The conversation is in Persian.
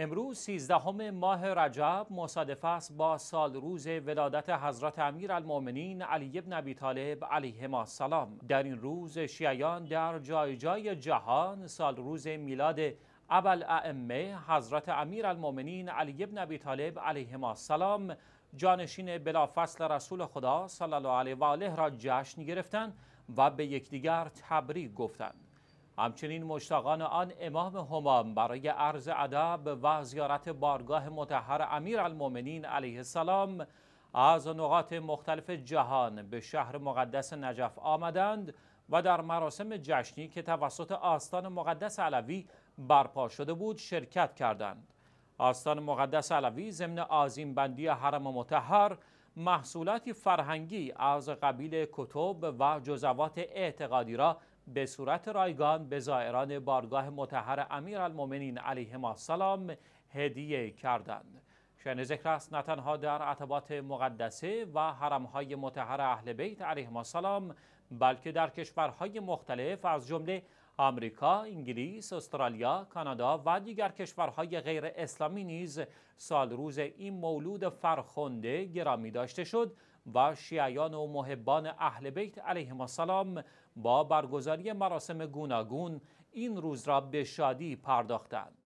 امروز 13 ماه رجب مصادف است با سال روز ولادت حضرت امیر المومنین علی ابن ابی طالب علیه سلام در این روز شیعیان در جای جای جهان سال روز میلاد ابل ائمه حضرت امیر المومنین علی ابن ابی طالب علیه سلام جانشین بلافصل رسول خدا صلی الله علیه و آله را جشن گرفتند و به یکدیگر تبریک گفتند همچنین مشتاقان آن امام همام برای عرض ادب و زیارت بارگاه متحر امیر المومنین علیه السلام از نقاط مختلف جهان به شهر مقدس نجف آمدند و در مراسم جشنی که توسط آستان مقدس علوی برپا شده بود شرکت کردند. آستان مقدس علوی ضمن آزیم بندی حرم متحر محصولات فرهنگی از قبیل کتب و جزوات اعتقادی را به صورت رایگان به زائران بارگاه متحر امیر المومنین علیه سلام هدیه کردند. شن ذکر است نه تنها در عتبات مقدسه و حرمهای متحر اهل بیت علیه السلام بلکه در کشورهای مختلف از جمله آمریکا، انگلیس، استرالیا، کانادا و دیگر کشورهای غیر اسلامی نیز سال روز این مولود فرخنده گرامی داشته شد و شیعیان و محبان اهل بیت علیهم السلام با برگزاری مراسم گوناگون این روز را به شادی پرداختند.